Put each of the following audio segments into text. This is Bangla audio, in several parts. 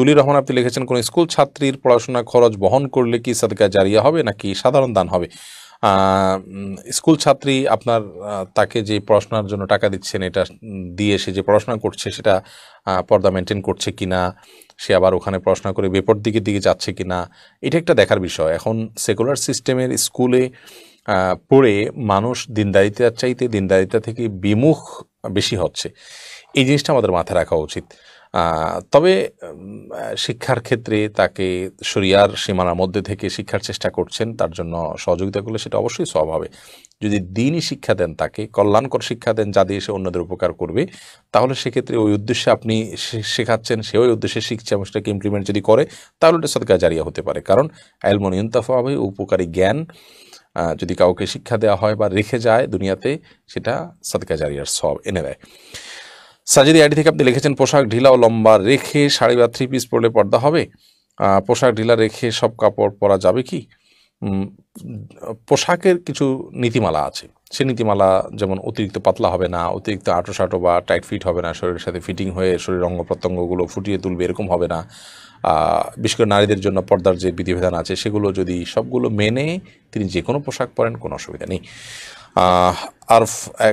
তুলি রহমান আপনি লিখেছেন কোন স্কুল ছাত্রীর পড়াশোনা খরচ বহন করলে কি সাদকা জারিয়া হবে নাকি সাধারণ দান হবে স্কুল ছাত্রী আপনার তাকে যে পড়াশোনার জন্য টাকা দিচ্ছেন এটা দিয়ে সে যে পড়াশোনা করছে সেটা পর্দা মেনটেন করছে কি না সে আবার ওখানে পড়াশোনা করে বেপর দিকে দিকে যাচ্ছে কি না এটা একটা দেখার বিষয় এখন সেকুলার সিস্টেমের স্কুলে পড়ে মানুষ দিনদারিতার চাইতে দিনদারিতা থেকে বিমুখ বেশি হচ্ছে এই জিনিসটা আমাদের মাথায় রাখা উচিত তবে শিক্ষার ক্ষেত্রে তাকে শরিয়ার সীমানার মধ্যে থেকে শিক্ষার চেষ্টা করছেন তার জন্য সহযোগিতা করলে সেটা অবশ্যই সব হবে যদি দিনই শিক্ষা দেন তাকে কল্যাণকর শিক্ষা দেন যা দিয়ে সে অন্যদের উপকার করবে তাহলে সেক্ষেত্রে ওই উদ্দেশ্যে আপনি শেখাচ্ছেন সে ওই উদ্দেশ্যে শিখছে এবং সেটাকে ইমপ্লিমেন্ট যদি করে তাহলে এটা সদকা জারিয়া হতে পারে কারণ অ্যালমন ইন্তফা হবে উপকারী জ্ঞান যদি কাউকে শিক্ষা দেওয়া হয় বা রেখে যায় দুনিয়াতে সেটা সদকা জারিয়ার সব এনে দেয় সাজেদি আইডি থেকে আপনি লিখেছেন পোশাক ঢিলা ও লম্বা রেখে শাড়ি বা থ্রি পিস পরলে পর্দা হবে পোশাক ঢিলা রেখে সব কাপড় পরা যাবে কি পোশাকের কিছু নীতিমালা আছে সে নীতিমালা যেমন অতিরিক্ত পাতলা হবে না অতিরিক্ত আটো সাটো বা টাইট ফিট হবে না শরীরের সাথে ফিটিং হয়ে শরীর অঙ্গ প্রত্যঙ্গগুলো ফুটিয়ে তুলবে এরকম হবে না বিশেষ করে নারীদের জন্য পর্দার যে বিধিবিধান আছে সেগুলো যদি সবগুলো মেনে তিনি যে কোনো পোশাক পরেন কোনো অসুবিধা নেই আর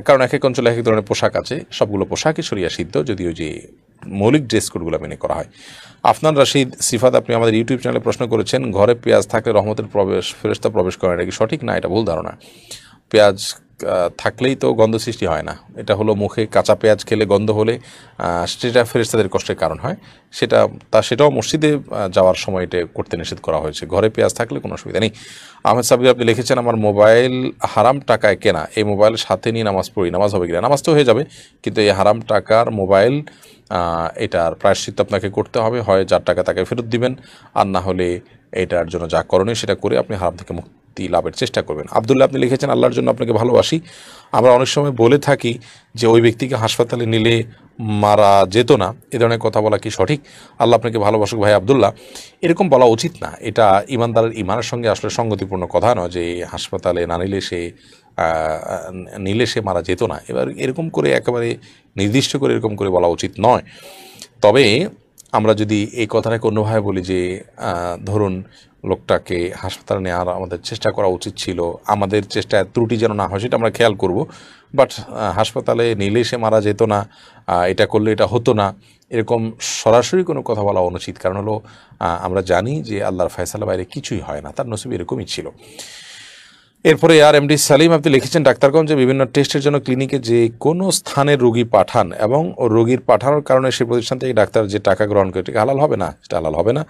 কারণ এক এক অঞ্চলে এক এক ধরনের পোশাক আছে সবগুলো পোশাকই সরিয়া সিদ্ধ যদিও যে মৌলিক ড্রেস কোডগুলো মেনে করা হয় আফনান রাশিদ সিফাত আপনি আমাদের ইউটিউব চ্যানেলে প্রশ্ন করেছেন ঘরে পেঁয়াজ থাকলে রহমতের প্রবেশ ফেরস্তা প্রবেশ করেন এটা কি সঠিক না এটা ভুল ধারণা পেঁয়াজ থাকলেই তো গন্ধ সৃষ্টি হয় না এটা হলো মুখে কাঁচা পেঁয়াজ খেলে গন্ধ হলে সেটা ফেরেস্তাদের কষ্টের কারণ হয় সেটা তা সেটাও মসজিদে যাওয়ার সময় এটা করতে নিষেধ করা হয়েছে ঘরে পেঁয়াজ থাকলে কোনো অসুবিধা নেই আহমেদ সাবির আপনি লিখেছেন আমার মোবাইল হারাম টাকায় কেনা এই মোবাইল সাথে নিয়ে নামাজ পড়ি নামাজ হবে কিনা নামাজ তো হয়ে যাবে কিন্তু এই হারাম টাকার মোবাইল এটার প্রায়শ্চিত্ত আপনাকে করতে হবে হয় যার টাকা তাকে ফেরত দিবেন আর না হলে এটার জন্য যা করণীয় সেটা করে আপনি হারাম থেকে মুক্ত মুক্তি লাভের চেষ্টা করবেন আবদুল্লাহ আপনি লিখেছেন আল্লাহর জন্য আপনাকে ভালোবাসি আমরা অনেক সময় বলে থাকি যে ওই ব্যক্তিকে হাসপাতালে নিলে মারা যেত না এ ধরনের কথা বলা কি সঠিক আল্লাহ আপনাকে ভালোবাসুক ভাই আবদুল্লাহ এরকম বলা উচিত না এটা ইমানদারের ইমানের সঙ্গে আসলে সঙ্গতিপূর্ণ কথা নয় যে হাসপাতালে না নিলে সে নিলে সে মারা যেত না এবার এরকম করে একেবারে নির্দিষ্ট করে এরকম করে বলা উচিত নয় তবে আমরা যদি এই কথাটাকে অন্যভাবে বলি যে ধরুন লোকটাকে হাসপাতালে নেওয়ার আমাদের চেষ্টা করা উচিত ছিল আমাদের চেষ্টায় ত্রুটি যেন না হয় সেটা আমরা খেয়াল করব বাট হাসপাতালে নিলে সে মারা যেত না এটা করলে এটা হতো না এরকম সরাসরি কোনো কথা বলা অনুচিত কারণ হলো আমরা জানি যে আল্লাহর ফয়সালা বাইরে কিছুই হয় না তার নসিব এরকমই ছিল এরপরে আর এমডি সালিম আপনি লিখেছেন ডাক্তারগঞ্জে বিভিন্ন টেস্টের জন্য ক্লিনিকে যে কোনো স্থানে রোগী পাঠান এবং রোগীর পাঠানোর কারণে সেই প্রতিষ্ঠান থেকে ডাক্তার যে টাকা গ্রহণ করে হালাল হবে না সেটা হালাল হবে না